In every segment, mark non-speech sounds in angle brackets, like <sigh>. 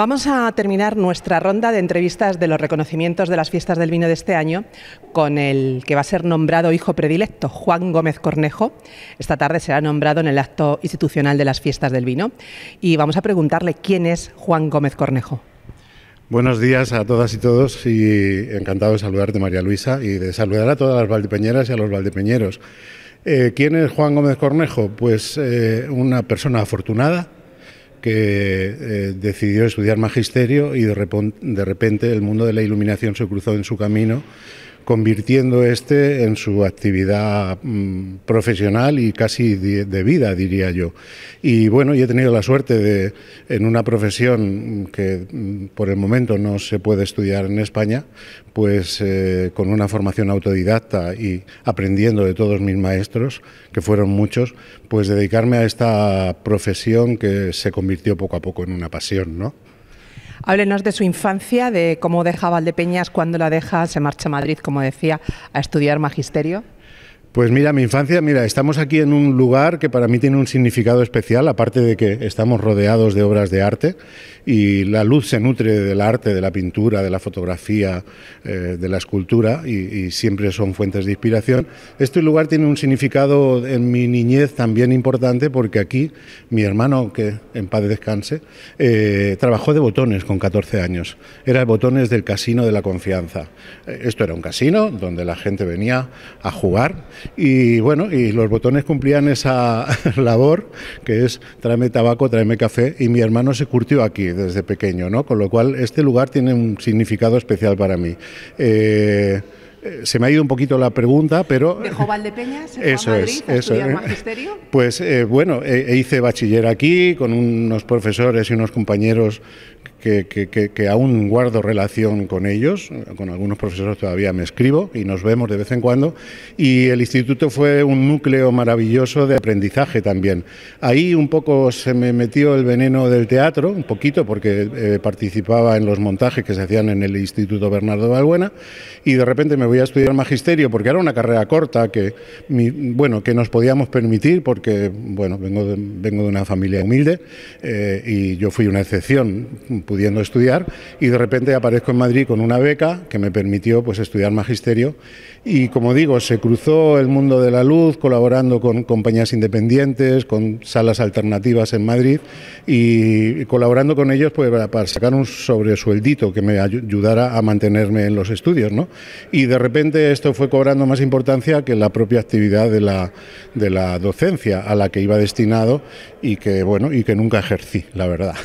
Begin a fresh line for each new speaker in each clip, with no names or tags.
Vamos a terminar nuestra ronda de entrevistas de los reconocimientos de las fiestas del vino de este año con el que va a ser nombrado hijo predilecto, Juan Gómez Cornejo. Esta tarde será nombrado en el acto institucional de las fiestas del vino y vamos a preguntarle quién es Juan Gómez Cornejo.
Buenos días a todas y todos y encantado de saludarte María Luisa y de saludar a todas las valdepeñeras y a los valdepeñeros. Eh, ¿Quién es Juan Gómez Cornejo? Pues eh, una persona afortunada, que eh, decidió estudiar magisterio y de, de repente el mundo de la iluminación se cruzó en su camino convirtiendo este en su actividad mm, profesional y casi de, vida, diría yo. Y bueno, yo he tenido la suerte de, en una profesión que mm, por el momento no se puede estudiar en España, pues eh, con una formación autodidacta y aprendiendo de todos mis maestros, que fueron muchos, pues dedicarme a esta profesión que se convirtió poco a poco en una pasión, ¿no?
Háblenos de su infancia, de cómo deja Valdepeñas, cuando la deja, se marcha a Madrid, como decía, a estudiar magisterio.
Pues mira, mi infancia, mira, estamos aquí en un lugar que para mí tiene un significado especial, aparte de que estamos rodeados de obras de arte y la luz se nutre del arte, de la pintura, de la fotografía, eh, de la escultura y, siempre son fuentes de inspiración. Este lugar tiene un significado en mi niñez también importante porque aquí mi hermano, que en paz descanse, eh, trabajó de botones con 14 años. Era el botones del casino de la confianza. Eh, esto era un casino donde la gente venía a jugar y bueno, y los botones cumplían esa <laughs> labor, que es tráeme tabaco, tráeme café, y mi hermano se curtió aquí desde pequeño, ¿no? Con lo cual este lugar tiene un significado especial para mí. Eh, eh, se me ha ido un poquito la pregunta, pero... ¿Dejó Valdepeñas? eso Madrid, es, eso magisterio? Pues eh, bueno, hice bachiller aquí con unos profesores y unos compañeros que, aún guardo relación con ellos, con algunos profesores todavía me escribo y nos vemos de vez en cuando, y el instituto fue un núcleo maravilloso de aprendizaje también. Ahí un poco se me metió el veneno del teatro, un poquito, porque eh, participaba en los montajes que se hacían en el Instituto Bernardo Balbuena, y de repente me voy a estudiar magisterio, porque era una carrera corta que, bueno, que nos podíamos permitir, porque bueno, vengo de, vengo de una familia humilde eh, y yo fui una excepción pudiendo estudiar y de repente aparezco en Madrid con una beca que me permitió pues estudiar magisterio y como digo, se cruzó el mundo de la luz colaborando con compañías independientes, con salas alternativas en Madrid y colaborando con ellos pues para, sacar un sobresueldito que me ayudara a mantenerme en los estudios, ¿no? Y de repente esto fue cobrando más importancia que la propia actividad de la, de la docencia a la que iba destinado y que bueno, y que nunca ejercí, la verdad. <laughs>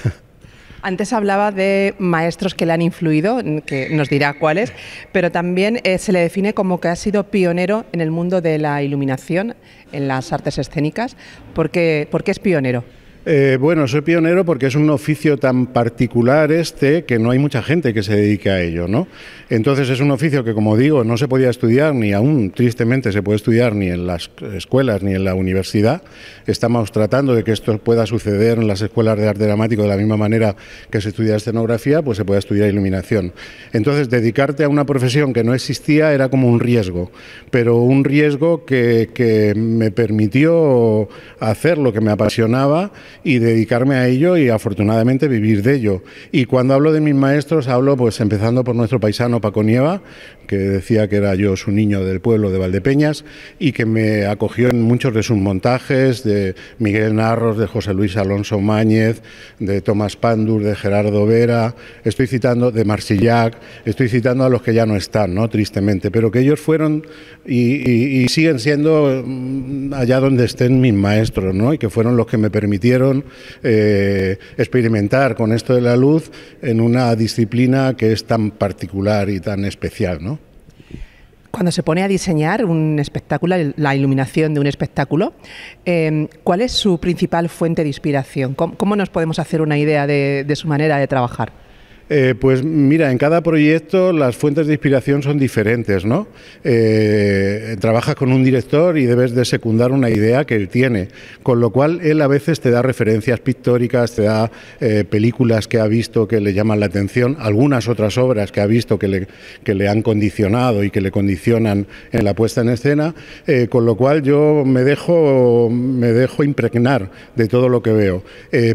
Antes hablaba de maestros que le han influido, que nos dirá cuáles, pero también eh, se le define como que ha sido pionero en el mundo de la iluminación, en las artes escénicas. Porque por qué es pionero?
Eh, bueno, soy pionero porque es un oficio tan particular este que no hay mucha gente que se dedique a ello, ¿no? Entonces es un oficio que, como digo, no se podía estudiar ni aún, tristemente, se puede estudiar ni en las escuelas ni en la universidad. Estamos tratando de que esto pueda suceder en las escuelas de arte dramático de la misma manera que se estudia escenografía, pues se puede estudiar iluminación. Entonces, dedicarte a una profesión que no existía era como un riesgo, pero un riesgo que me permitió hacer lo que me apasionaba y dedicarme a ello y afortunadamente vivir de ello. Y cuando hablo de mis maestros, hablo pues empezando por nuestro paisano Paco Nieva, que decía que era yo su niño del pueblo de Valdepeñas y que me acogió en muchos de sus montajes, de Miguel Narros, de José Luis Alonso Máñez, de Tomás Pandur, de Gerardo Vera, estoy citando de Marsillac, estoy citando a los que ya no están, ¿no? tristemente, pero que ellos fueron y, y siguen siendo mm, allá donde estén mis maestros, ¿no? y que fueron los que me permitieron eh, experimentar con esto de la luz en una disciplina que es tan particular y tan especial, ¿no?
Cuando se pone a diseñar un espectáculo, la iluminación de un espectáculo, em, ¿cuál es su principal fuente de inspiración? ¿Cómo, nos podemos hacer una idea de su manera de trabajar?
Eh, pues mira, en cada proyecto las fuentes de inspiración son diferentes, ¿no? Eh, trabajas con un director y debes de secundar una idea que él tiene, con lo cual él a veces te da referencias pictóricas, te da eh, películas que ha visto que le llaman la atención, algunas otras obras que ha visto que le, le han condicionado y que le condicionan en la puesta en escena, con lo cual yo me dejo, me dejo impregnar de todo lo que veo.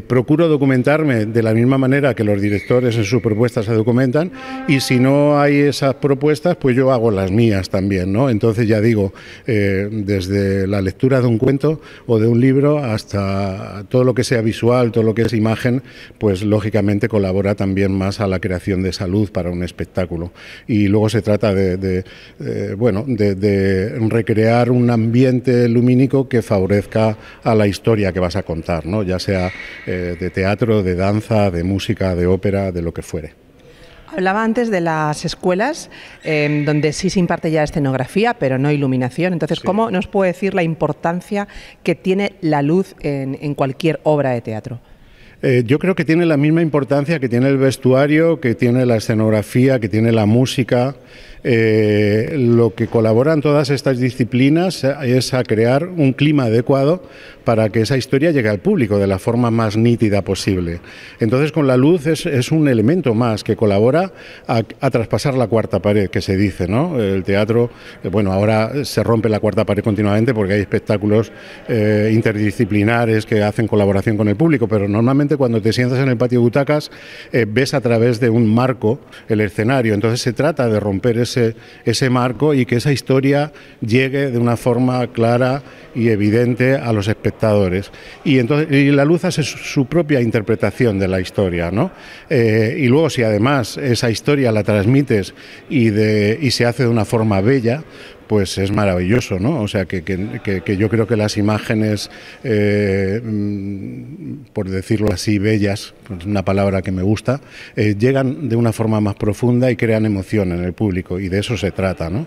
procuro documentarme de la misma manera que los directores en su propuestas se documentan y si no hay esas propuestas, pues yo hago las mías también, ¿no? Entonces ya digo, eh, desde la lectura de un cuento o de un libro hasta todo lo que sea visual, todo lo que es imagen, pues lógicamente colabora también más a la creación de salud para un espectáculo. Y luego se trata de, eh, bueno, de, recrear un ambiente lumínico que favorezca a la historia que vas a contar, ¿no? Ya sea eh, de teatro, de danza, de música, de ópera, de lo que fuera.
Hablaba antes de las escuelas, em, donde sí se imparte ya escenografía, pero no iluminación. Entonces, ¿cómo nos puede decir la importancia que tiene la luz en cualquier obra de teatro?
Eh, yo creo que tiene la misma importancia que tiene el vestuario, que tiene la escenografía, que tiene la música. Eh, lo que colaboran todas estas disciplinas eh, es a crear un clima adecuado para que esa historia llegue al público de la forma más nítida posible. Entonces, con la luz es, un elemento más que colabora a, traspasar la cuarta pared, que se dice, ¿no? El teatro, bueno, ahora se rompe la cuarta pared continuamente porque hay espectáculos interdisciplinares que hacen colaboración con el público, pero normalmente cuando te sientas en el patio de butacas eh, ves a través de un marco el escenario. Entonces se trata de romper ese, ese marco y que esa historia llegue de una forma clara y evidente a los espectadores. Y, entonces, la luz hace su propia interpretación de la historia. Eh, y luego si además esa historia la transmites y, de, y se hace de una forma bella, pues es maravilloso, ¿no? O sea, que, yo creo que las imágenes, eh, mm, por decirlo así, bellas, es pues una palabra que me gusta, eh, llegan de una forma más profunda y crean emoción en el público, y de eso se trata, ¿no?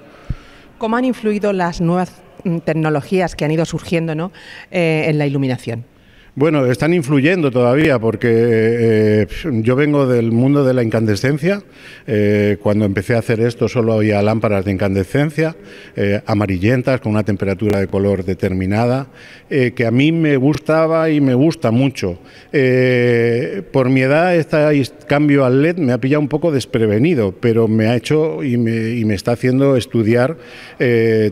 ¿Cómo han influido las nuevas mm, tecnologías que han ido surgiendo ¿no? Eh, en la iluminación?
Bueno, están influyendo todavía porque eh, yo vengo del mundo de la incandescencia. Eh, cuando empecé a hacer esto solo había lámparas de incandescencia, eh, amarillentas, con una temperatura de color determinada, que a mí me gustaba y me gusta mucho. por mi edad, este cambio al LED me ha pillado un poco desprevenido, pero me ha hecho y me, y me está haciendo estudiar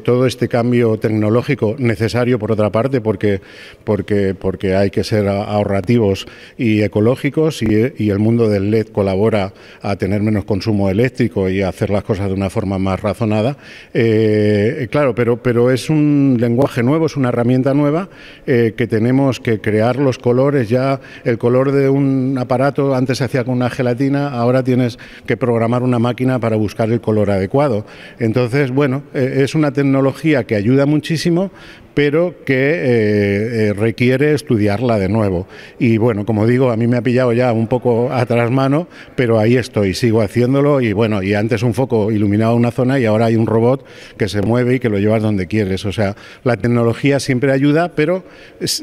todo este cambio tecnológico necesario, por otra parte, porque, porque, porque hay hay que ser ahorrativos y ecológicos y, el mundo del LED colabora a tener menos consumo eléctrico y a hacer las cosas de una forma más razonada. Eh, claro, pero, pero es un lenguaje nuevo, es una herramienta nueva eh, que tenemos que crear los colores. Ya el color de un aparato antes se hacía con una gelatina, ahora tienes que programar una máquina para buscar el color adecuado. Entonces, bueno, eh, es una tecnología que ayuda muchísimo, pero que eh, eh, requiere estudiarla de nuevo. Y bueno, como digo, a mí me ha pillado ya un poco atrás mano, pero ahí estoy, sigo haciéndolo y bueno, y antes un foco iluminaba una zona y ahora hay un robot que se mueve y que lo llevas donde quieres. O sea, la tecnología siempre ayuda, pero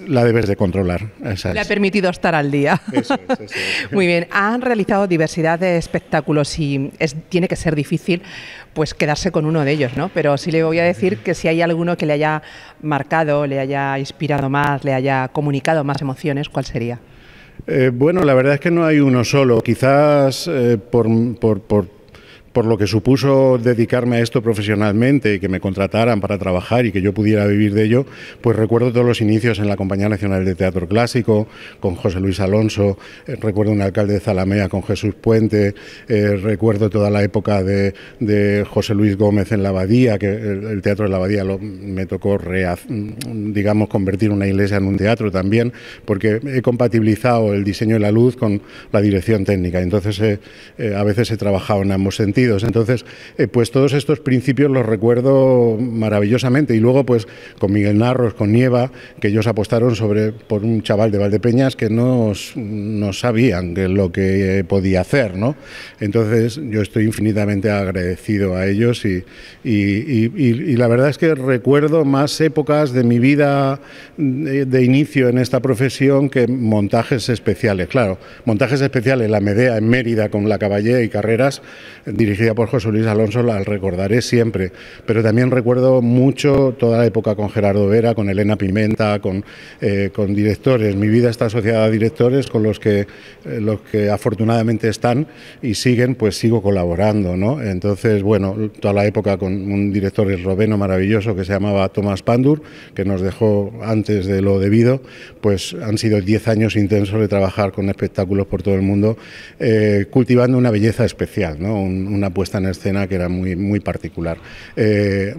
la debes de controlar. Le ha
permitido estar al día. <laughs> Muy bien, han realizado diversidad de espectáculos y tiene que ser difícil pues quedarse con uno de ellos, ¿no? Pero sí le voy a decir que si hay alguno que le haya marcado le haya inspirado más, le haya comunicado más emociones, ¿cuál sería?
Eh, bueno, la verdad es que no hay uno solo. Quizás eh, por, por, por lo que supuso dedicarme a esto profesionalmente y que me contrataran para trabajar y que yo pudiera vivir de ello, pues recuerdo todos los inicios en la Compañía Nacional de Teatro Clásico, con José Luis Alonso, eh, recuerdo un alcalde de Zalamea con Jesús Puente, eh, recuerdo toda la época de, José Luis Gómez en la Abadía, que el, Teatro de la Abadía me tocó, digamos, convertir una iglesia en un teatro también, porque he compatibilizado el diseño de la luz con la dirección técnica. Entonces, eh, a veces he trabajado en ambos sentidos entonces, eh, pues todos estos principios los recuerdo maravillosamente. Y luego, pues con Miguel Narros, con Nieva, que ellos apostaron sobre por un chaval de Valdepeñas que no, no sabían lo que podía hacer, ¿no? Entonces, yo estoy infinitamente agradecido a ellos y, y, y, la verdad es que recuerdo más épocas de mi vida eh, de, inicio en esta profesión que montajes especiales. Claro, montajes especiales, la Medea en Mérida con la caballera y Carreras, por José Luis Alonso, la recordaré siempre, pero también recuerdo mucho toda la época con Gerardo Vera, con Elena Pimenta, con, eh, directores. Mi vida está asociada a directores con los que, eh, los que afortunadamente están y siguen, pues sigo colaborando. ¿no? Entonces, bueno, toda la época con un director Robeno maravilloso que se llamaba Tomás Pandur, que nos dejó antes de lo debido, pues han sido diez años intensos de trabajar con espectáculos por todo el mundo, eh, cultivando una belleza especial, ¿no? una puesta en escena que era muy, particular. Eh,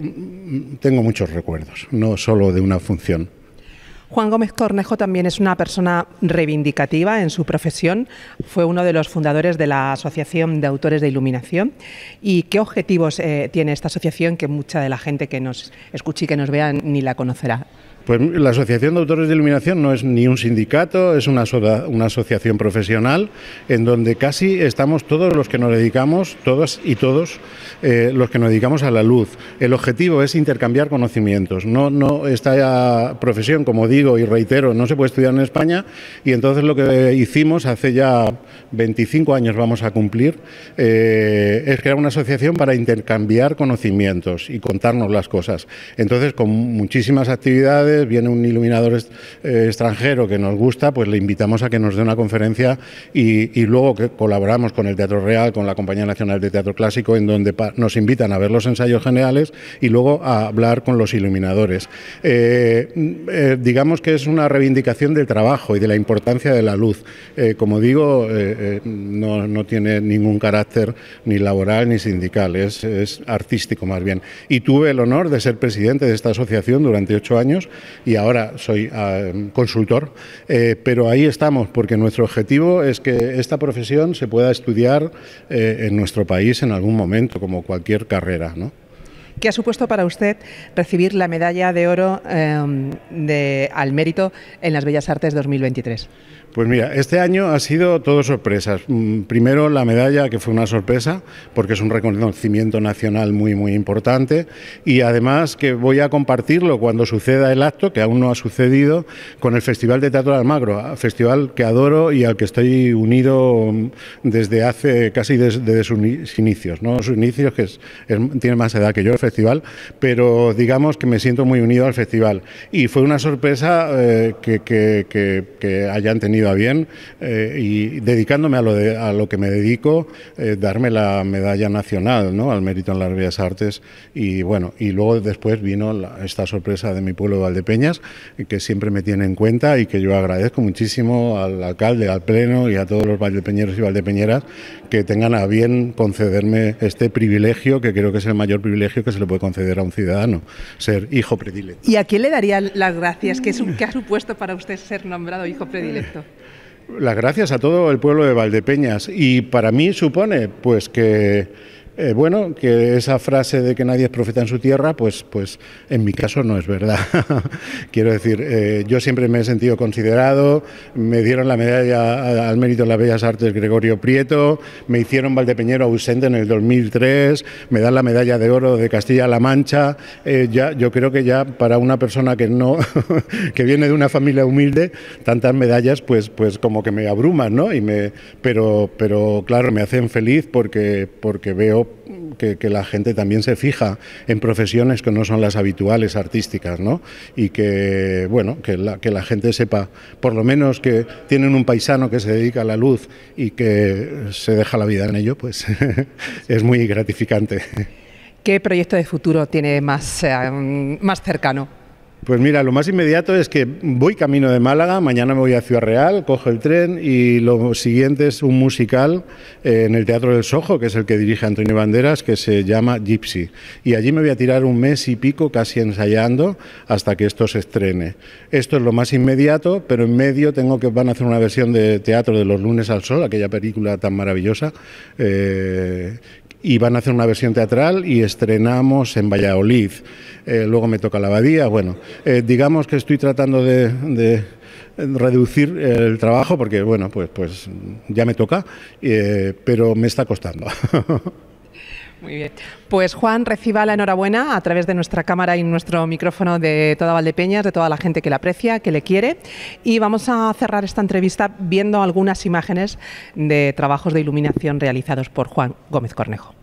tengo muchos recuerdos, no solo de una función.
Juan Gómez Cornejo también es una persona reivindicativa en su profesión. Fue uno de los fundadores de la Asociación de Autores de Iluminación. ¿Y qué objetivos eh, tiene esta asociación que mucha de la gente que nos escuche y que nos vea ni la
conocerá? Pues la Asociación de Autores de Iluminación no es ni un sindicato, es una, una, asociación profesional en donde casi estamos todos los que nos dedicamos, todos y todos eh, los que nos dedicamos a la luz. El objetivo es intercambiar conocimientos. No, no esta profesión, como digo y reitero, no se puede estudiar en España y entonces lo que hicimos hace ya 25 años vamos a cumplir eh, es crear una asociación para intercambiar conocimientos y contarnos las cosas. Entonces con muchísimas actividades viene un iluminador eh, extranjero que nos gusta, pues le invitamos a que nos dé una conferencia y, luego que colaboramos con el Teatro Real, con la Compañía Nacional de Teatro Clásico, en donde nos invitan a ver los ensayos generales y luego a hablar con los iluminadores. Eh, eh, digamos que es una reivindicación del trabajo y de la importancia de la luz. como digo, no, tiene ningún carácter ni laboral ni sindical, es artístico más bien. Y tuve el honor de ser presidente de esta asociación durante ocho años y ahora soy ah, consultor, eh, pero ahí estamos, porque nuestro objetivo es que esta profesión se pueda estudiar eh, en nuestro país en algún momento, como cualquier carrera. ¿no?
¿Qué ha supuesto para usted recibir la medalla de oro em, al mérito en las Bellas Artes 2023?
Pues mira, este año ha sido todo sorpresas. Mm, primero la medalla, que fue una sorpresa, porque es un reconocimiento nacional muy, muy importante, y además que voy a compartirlo cuando suceda el acto, que aún no ha sucedido, con el Festival de Teatro de Almagro, festival que adoro y al que estoy unido mm, desde hace casi desde, sus inicios, ¿no? sus inicios que es, tiene más edad que yo, festival, pero digamos que me siento muy unido al festival. Y fue una sorpresa eh, que, hayan tenido a bien eh, y dedicándome a lo, a lo que me dedico, eh, darme la medalla nacional ¿no? al mérito en las bellas artes. Y bueno, y luego después vino esta sorpresa de mi pueblo de Valdepeñas, que siempre me tiene en cuenta y que yo agradezco muchísimo al alcalde, al pleno y a todos los valdepeñeros y valdepeñeras que tengan a bien concederme este privilegio, que creo que es el mayor privilegio que se se le puede conceder a un ciudadano, ser hijo predilecto.
¿Y a quién le daría las gracias? que es un, qué ha supuesto para usted ser nombrado hijo predilecto?
Las gracias a todo el pueblo de Valdepeñas y para mí supone pues que eh, bueno, que esa frase de que nadie es profeta en su tierra, pues, pues en mi caso no es verdad. <laughs> Quiero decir, eh, yo siempre me he sentido considerado, me dieron la medalla al mérito de las Bellas Artes Gregorio Prieto, me hicieron Valdepeñero ausente en el 2003, me dan la medalla de oro de Castilla-La Mancha. Eh, ya, yo creo que ya para una persona que no, <laughs> que viene de una familia humilde, tantas medallas, pues, pues como que me abruman, ¿no? Y me, pero, pero claro, me hacen feliz porque, porque veo que, la gente también se fija en profesiones que no son las habituales artísticas, ¿no? Y que, bueno, que la, gente sepa, por lo menos que tienen un paisano que se dedica a la luz y que se deja la vida en ello, pues <laughs> es muy gratificante.
¿Qué proyecto de futuro tiene más, eh, más cercano?
Pues mira, lo más inmediato es que voy camino de Málaga, mañana me voy a Ciudad Real, cojo el tren y lo siguiente es un musical eh, en el Teatro del Sojo, que es el que dirige Antonio Banderas, que se llama Gypsy. Y allí me voy a tirar un mes y pico casi ensayando hasta que esto se estrene. Esto es lo más inmediato, pero en medio tengo que van a hacer una versión de teatro de Los lunes al sol, aquella película tan maravillosa, eh, y van a hacer una versión teatral y estrenamos en Valladolid. Eh, luego me toca la abadía. Bueno, eh, digamos que estoy tratando de, reducir el trabajo porque, bueno, pues, pues ya me toca, eh, pero me está costando. <laughs>
Muy bien. Pues Juan, reciba la enhorabuena a través de nuestra cámara y nuestro micrófono de toda Valdepeñas, de toda la gente que la aprecia, que le quiere. Y vamos a cerrar esta entrevista viendo algunas imágenes de trabajos de iluminación realizados por Juan Gómez Cornejo.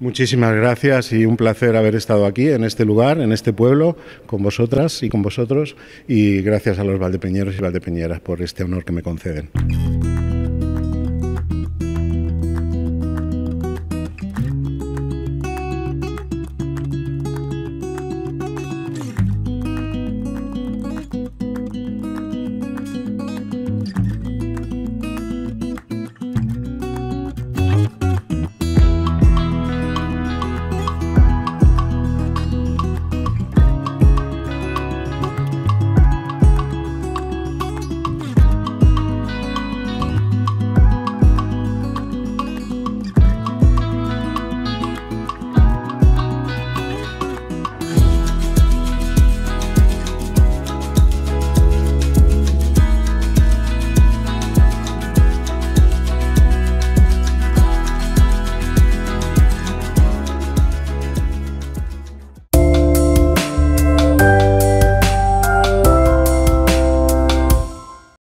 Muchísimas gracias y un placer haber estado aquí, en este lugar, en este pueblo, con vosotras y con vosotros. Y gracias a los valdepeñeros y valdepeñeras por este honor que me conceden.